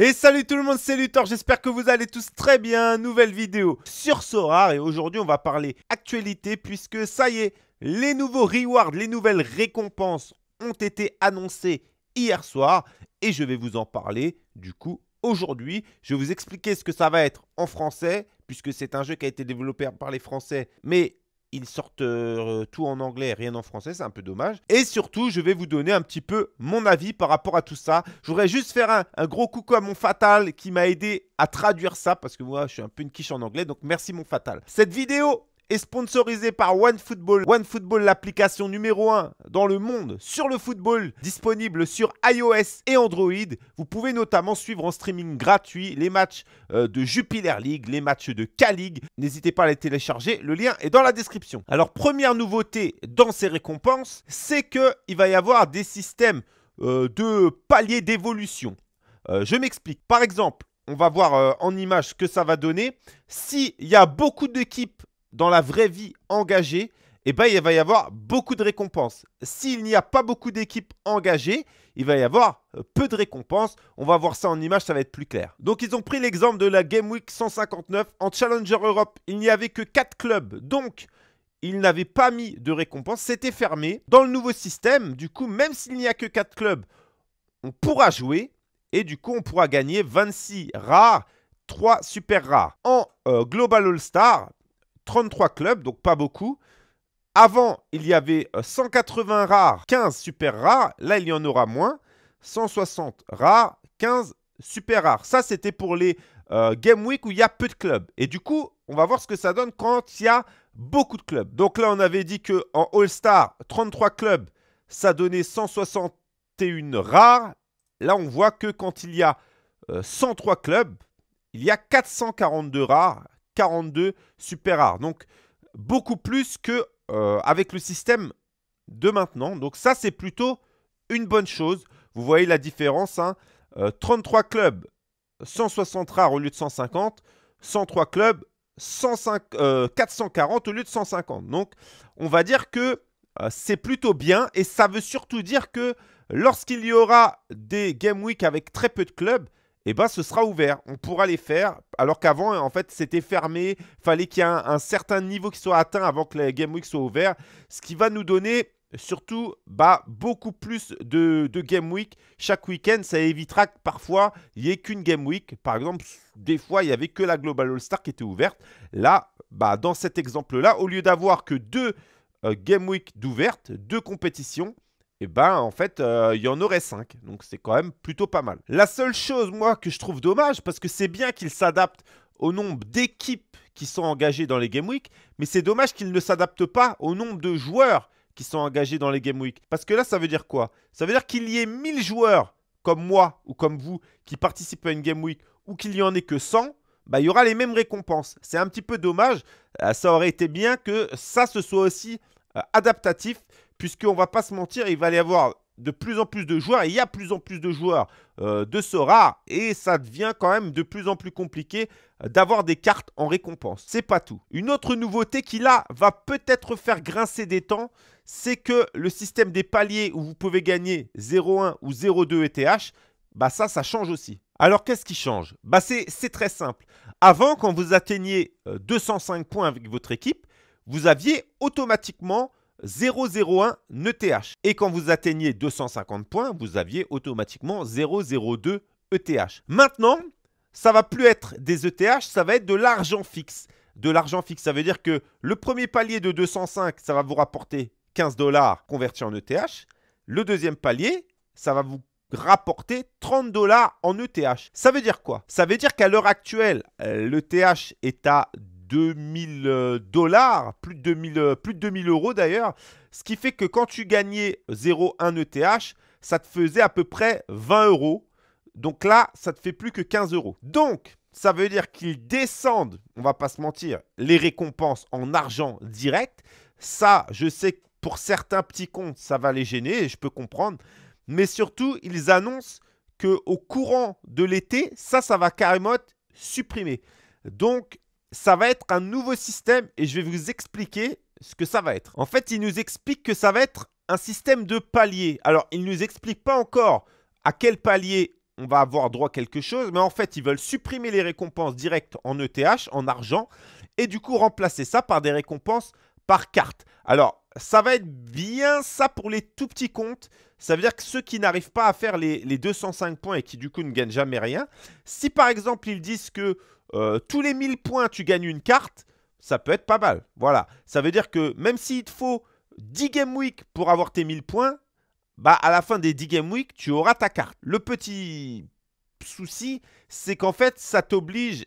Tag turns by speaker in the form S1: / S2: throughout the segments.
S1: Et salut tout le monde, c'est Luthor, j'espère que vous allez tous très bien, nouvelle vidéo sur Sora et aujourd'hui on va parler actualité puisque ça y est, les nouveaux rewards, les nouvelles récompenses ont été annoncées hier soir et je vais vous en parler du coup aujourd'hui. Je vais vous expliquer ce que ça va être en français puisque c'est un jeu qui a été développé par les français mais ils sortent euh, tout en anglais et rien en français, c'est un peu dommage. Et surtout, je vais vous donner un petit peu mon avis par rapport à tout ça. Je voudrais juste faire un, un gros coucou à mon Fatal qui m'a aidé à traduire ça, parce que moi, je suis un peu une quiche en anglais, donc merci mon Fatal. Cette vidéo est sponsorisé par OneFootball. OneFootball, l'application numéro 1 dans le monde sur le football, disponible sur iOS et Android. Vous pouvez notamment suivre en streaming gratuit les matchs euh, de Jupiler League, les matchs de K-League. N'hésitez pas à les télécharger, le lien est dans la description. Alors, première nouveauté dans ces récompenses, c'est qu'il va y avoir des systèmes euh, de paliers d'évolution. Euh, je m'explique. Par exemple, on va voir en image ce que ça va donner. S'il y a beaucoup d'équipes dans la vraie vie engagée, eh ben, il va y avoir beaucoup de récompenses. S'il n'y a pas beaucoup d'équipes engagées, il va y avoir euh, peu de récompenses. On va voir ça en image, ça va être plus clair. Donc ils ont pris l'exemple de la Game Week 159. En Challenger Europe, il n'y avait que 4 clubs. Donc ils n'avaient pas mis de récompense, c'était fermé. Dans le nouveau système, du coup, même s'il n'y a que 4 clubs, on pourra jouer. Et du coup, on pourra gagner 26 rares, 3 super rares. En euh, Global All-Star, 33 clubs, donc pas beaucoup. Avant, il y avait 180 euh, rares, 15 super rares. Là, il y en aura moins. 160 rares, 15 super rares. Ça, c'était pour les euh, Game Week où il y a peu de clubs. Et du coup, on va voir ce que ça donne quand il y a beaucoup de clubs. Donc là, on avait dit qu'en All-Star, 33 clubs, ça donnait 161 rares. Là, on voit que quand il y a 103 euh, clubs, il y a 442 rares 42 super rares. Donc, beaucoup plus que euh, avec le système de maintenant. Donc, ça, c'est plutôt une bonne chose. Vous voyez la différence. 33 hein. euh, clubs, 160 rares au lieu de 150. 103 clubs, 440 euh, au lieu de 150. Donc, on va dire que c'est plutôt bien. Et ça veut surtout dire que lorsqu'il y aura des Game Week avec très peu de clubs, eh ben, ce sera ouvert. On pourra les faire. Alors qu'avant, en fait, c'était fermé. Fallait qu'il y ait un, certain niveau qui soit atteint avant que la Game Week soit ouvert. Ce qui va nous donner surtout bah, beaucoup plus de, Game Week chaque week-end. Ça évitera que parfois, il n'y ait qu'une Game Week. Par exemple, des fois, il n'y avait que la Global All-Star qui était ouverte. Là, bah, dans cet exemple-là, au lieu d'avoir que deux euh, Game Week d'ouvertes, deux compétitions, et eh ben en fait, euh, il y en aurait 5. Donc c'est quand même plutôt pas mal. La seule chose, moi, que je trouve dommage, parce que c'est bien qu'ils s'adaptent au nombre d'équipes qui sont engagées dans les Game Week, mais c'est dommage qu'ils ne s'adaptent pas au nombre de joueurs qui sont engagés dans les Game Week. Parce que là, ça veut dire quoi Ça veut dire qu'il y ait 1000 joueurs comme moi ou comme vous qui participent à une Game Week ou qu'il n'y en ait que 100, bah, il y aura les mêmes récompenses. C'est un petit peu dommage. Euh, ça aurait été bien que ça, se soit aussi euh, adaptatif puisqu'on va pas se mentir, il va y avoir de plus en plus de joueurs, et il y a de plus en plus de joueurs euh, de Sora. et ça devient quand même de plus en plus compliqué euh, d'avoir des cartes en récompense. C'est pas tout. Une autre nouveauté qui là va peut-être faire grincer des temps, c'est que le système des paliers où vous pouvez gagner 0,1 ou 0,2 ETH, bah ça, ça change aussi. Alors qu'est-ce qui change bah, C'est très simple. Avant, quand vous atteigniez 205 euh, points avec votre équipe, vous aviez automatiquement 001 ETH. Et quand vous atteignez 250 points, vous aviez automatiquement 002 ETH. Maintenant, ça va plus être des ETH, ça va être de l'argent fixe. De l'argent fixe, ça veut dire que le premier palier de 205, ça va vous rapporter 15 dollars convertis en ETH. Le deuxième palier, ça va vous rapporter 30 dollars en ETH. Ça veut dire quoi Ça veut dire qu'à l'heure actuelle, euh, l'ETH est à 2000 euh, dollars, plus de 2000, euh, plus de 2000 euros d'ailleurs. Ce qui fait que quand tu gagnais 0,1 ETH, ça te faisait à peu près 20 euros. Donc là, ça te fait plus que 15 euros. Donc, ça veut dire qu'ils descendent, on va pas se mentir, les récompenses en argent direct. Ça, je sais que pour certains petits comptes, ça va les gêner je peux comprendre. Mais surtout, ils annoncent qu'au courant de l'été, ça, ça va carrément supprimer. Donc, ça va être un nouveau système et je vais vous expliquer ce que ça va être. En fait, il nous explique que ça va être un système de paliers. Alors, il ne nous explique pas encore à quel palier on va avoir droit à quelque chose, mais en fait, ils veulent supprimer les récompenses directes en ETH, en argent, et du coup remplacer ça par des récompenses par carte. Alors, ça va être bien ça pour les tout petits comptes. Ça veut dire que ceux qui n'arrivent pas à faire les, 205 points et qui du coup ne gagnent jamais rien, si par exemple ils disent que euh, tous les 1000 points tu gagnes une carte, ça peut être pas mal. Voilà. Ça veut dire que même s'il te faut 10 game week pour avoir tes 1000 points, bah à la fin des 10 game week, tu auras ta carte. Le petit souci, c'est qu'en fait, ça t'oblige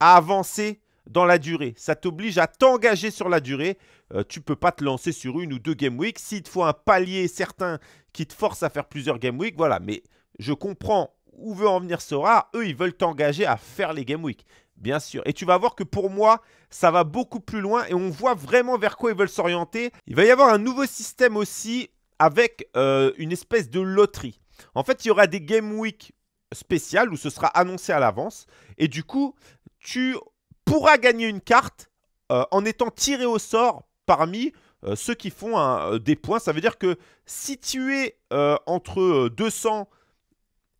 S1: à avancer dans la durée. Ça t'oblige à t'engager sur la durée. Euh, tu ne peux pas te lancer sur une ou deux game week. S'il te faut un palier certain qui te force à faire plusieurs game week, voilà. Mais je comprends où veut en venir Sora. Eux, ils veulent t'engager à faire les game week. Bien sûr. Et tu vas voir que pour moi, ça va beaucoup plus loin et on voit vraiment vers quoi ils veulent s'orienter. Il va y avoir un nouveau système aussi avec euh, une espèce de loterie. En fait, il y aura des game week spéciales où ce sera annoncé à l'avance. Et du coup, tu pourra gagner une carte euh, en étant tiré au sort parmi euh, ceux qui font euh, des points. Ça veut dire que si tu es entre 200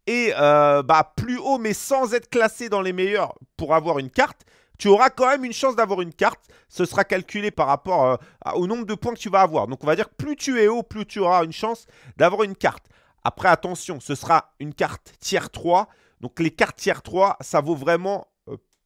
S1: et bah, plus haut, mais sans être classé dans les meilleurs pour avoir une carte, tu auras quand même une chance d'avoir une carte. Ce sera calculé par rapport au nombre de points que tu vas avoir. Donc on va dire plus tu es haut, plus tu auras une chance d'avoir une carte. Après attention, ce sera une carte tier 3. Donc les cartes tier 3, ça vaut vraiment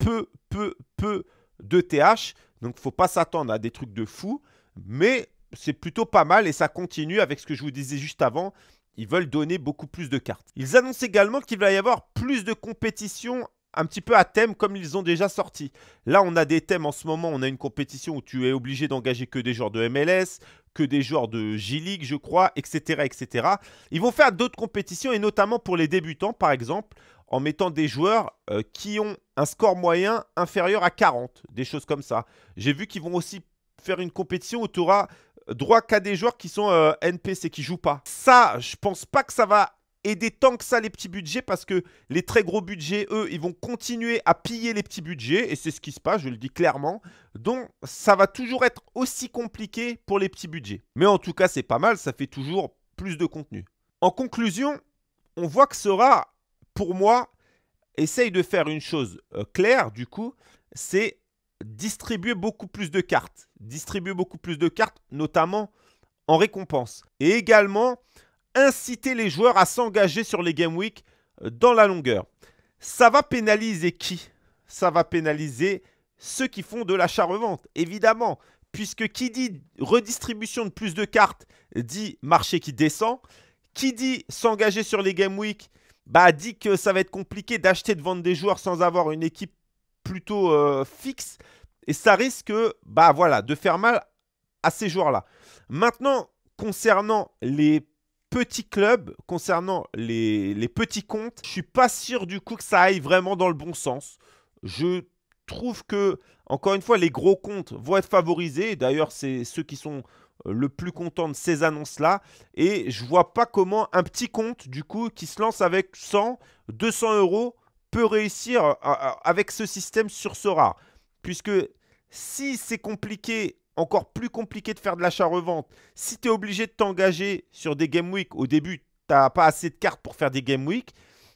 S1: peu, peu, peu de TH. Donc, faut pas s'attendre à des trucs de fou. Mais c'est plutôt pas mal et ça continue avec ce que je vous disais juste avant. Ils veulent donner beaucoup plus de cartes. Ils annoncent également qu'il va y avoir plus de compétitions un petit peu à thème comme ils ont déjà sorti. Là, on a des thèmes en ce moment. On a une compétition où tu es obligé d'engager que des joueurs de MLS, que des joueurs de J-League, je crois, etc., etc. Ils vont faire d'autres compétitions et notamment pour les débutants, par exemple en mettant des joueurs euh, qui ont un score moyen inférieur à 40, des choses comme ça. J'ai vu qu'ils vont aussi faire une compétition où tu auras euh, droit qu'à des joueurs qui sont euh, npc NPC, qui jouent pas. Ça, je pense pas que ça va aider tant que ça les petits budgets parce que les très gros budgets, eux, ils vont continuer à piller les petits budgets et c'est ce qui se passe, je le dis clairement. Donc ça va toujours être aussi compliqué pour les petits budgets. Mais en tout cas, c'est pas mal, ça fait toujours plus de contenu. En conclusion, on voit que sera pour moi, essaye de faire une chose euh, claire, du coup, c'est distribuer beaucoup plus de cartes. Distribuer beaucoup plus de cartes, notamment en récompense. Et également, inciter les joueurs à s'engager sur les Game Week euh, dans la longueur. Ça va pénaliser qui Ça va pénaliser ceux qui font de l'achat-revente, évidemment. Puisque qui dit redistribution de plus de cartes dit marché qui descend. Qui dit s'engager sur les Game Week bah, dit que ça va être compliqué d'acheter, de vendre des joueurs sans avoir une équipe plutôt euh, fixe. Et ça risque bah, voilà, de faire mal à ces joueurs-là. Maintenant, concernant les petits clubs, concernant les, les petits comptes, je ne suis pas sûr du coup que ça aille vraiment dans le bon sens. Je trouve que, encore une fois, les gros comptes vont être favorisés. D'ailleurs, c'est ceux qui sont euh, le plus content de ces annonces-là. Et je vois pas comment un petit compte, du coup, qui se lance avec 100, 200 euros, peut réussir euh, avec ce système sur ce Puisque si c'est compliqué, encore plus compliqué de faire de l'achat-revente, si tu es obligé de t'engager sur des Game Week, au début, tu n'as pas assez de cartes pour faire des Game Week,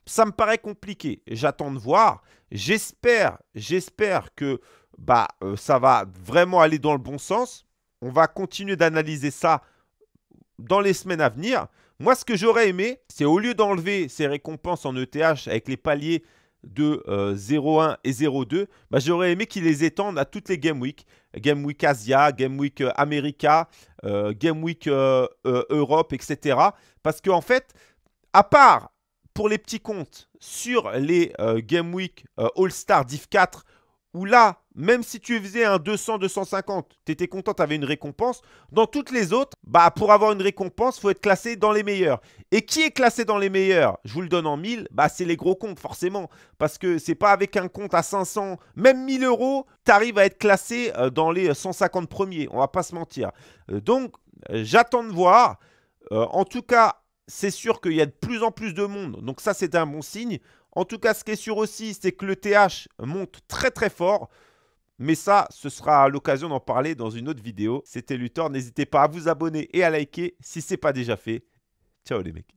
S1: ça me paraît compliqué. J'attends de voir. J'espère, j'espère que bah, euh, ça va vraiment aller dans le bon sens. On va continuer d'analyser ça dans les semaines à venir. Moi, ce que j'aurais aimé, c'est au lieu d'enlever ces récompenses en ETH avec les paliers de 0,1 euh, et 0,2, bah, j'aurais aimé qu'ils les étendent à toutes les Game Week. Game Week Asia, Game Week euh, America, euh, Game Week Europe, etc. Parce qu'en en fait, à part pour les petits comptes sur les Game Week All-Star Div 4, où là, même si tu faisais un 200-250, tu étais content, tu avais une récompense. Dans toutes les autres, bah pour avoir une récompense, il faut être classé dans les meilleurs. Et qui est classé dans les meilleurs Je vous le donne en 1000, bah c'est les gros comptes forcément, parce que c'est pas avec un compte à 500, même 1000 euros, tu arrives à être classé euh, dans les 150 euh, premiers. On va pas se mentir. Euh, donc j'attends de voir. en tout cas, c'est sûr qu'il y a de plus en plus de monde. Donc ça, c'est un bon signe. En tout cas, ce qui est sûr aussi, c'est que le TH monte très très fort. Mais ça, ce sera l'occasion d'en parler dans une autre vidéo. C'était Luthor. N'hésitez pas à vous abonner et à liker si ce n'est pas déjà fait. Ciao les mecs.